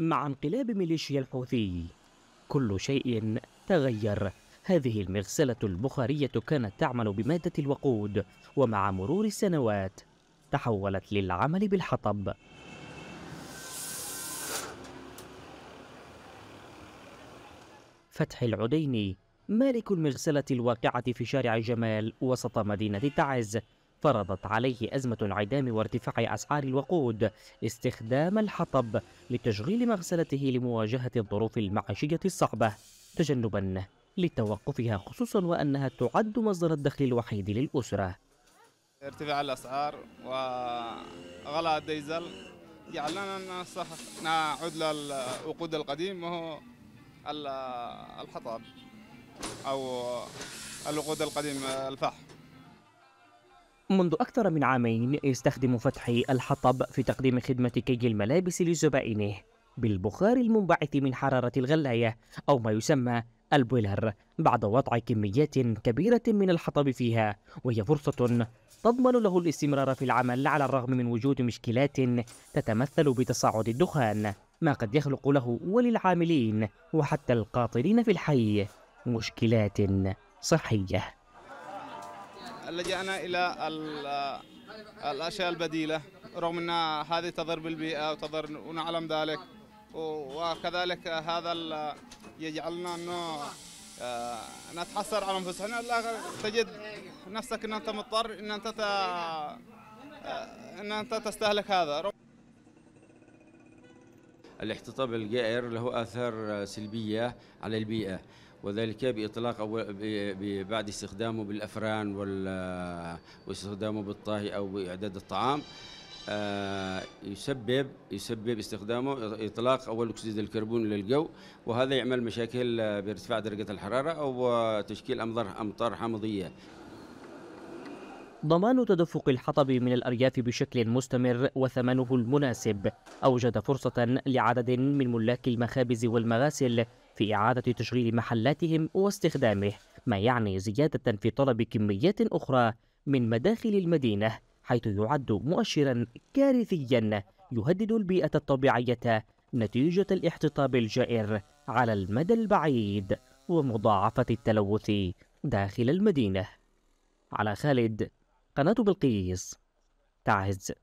مع انقلاب ميليشيا الحوثي كل شيء تغير هذه المغسلة البخارية كانت تعمل بمادة الوقود ومع مرور السنوات تحولت للعمل بالحطب فتحي العديني مالك المغسلة الواقعة في شارع جمال وسط مدينة تعز فرضت عليه أزمة العدام وارتفاع أسعار الوقود استخدام الحطب لتشغيل مغسلته لمواجهة الظروف المعيشية الصعبة تجنبا لتوقفها خصوصا وأنها تعد مصدر الدخل الوحيد للأسرة ارتفاع الأسعار وغلاء الديزل جعلنا يعني نعود للوقود القديم وهو الحطب أو الوقود القديم الفحم منذ أكثر من عامين يستخدم فتحي الحطب في تقديم خدمة كي الملابس لزبائنه بالبخار المنبعث من حرارة الغلاية أو ما يسمى البويلر بعد وضع كميات كبيرة من الحطب فيها وهي فرصة تضمن له الاستمرار في العمل على الرغم من وجود مشكلات تتمثل بتصاعد الدخان ما قد يخلق له وللعاملين وحتى القاطرين في الحي مشكلات صحيه لجأنا إلى الأشياء البديلة رغم أن هذه تضر بالبيئة وتضر ونعلم ذلك وكذلك هذا يجعلنا أنه آه، نتحسر على أنفسنا لا تجد نفسك أن أنت مضطر أن أنت آه، أن أنت تستهلك هذا الاحتطاب الجائر له آثار سلبية على البيئة وذلك بإطلاق أو بعد استخدامه بالأفران واستخدامه بالطهي أو بإعداد الطعام آه، يسبب يسبب استخدامه اطلاق اول اكسيد الكربون للجو وهذا يعمل مشاكل آه، بارتفاع درجه الحراره او تشكيل امطار امطار حامضيه ضمان تدفق الحطب من الأرياف بشكل مستمر وثمنه المناسب أوجد فرصة لعدد من ملاك المخابز والمغاسل في إعادة تشغيل محلاتهم واستخدامه ما يعني زيادة في طلب كميات أخرى من مداخل المدينة حيث يعد مؤشرا كارثيا يهدد البيئة الطبيعية نتيجة الاحتطاب الجائر على المدى البعيد ومضاعفة التلوث داخل المدينة على خالد قناة بلقيس تعز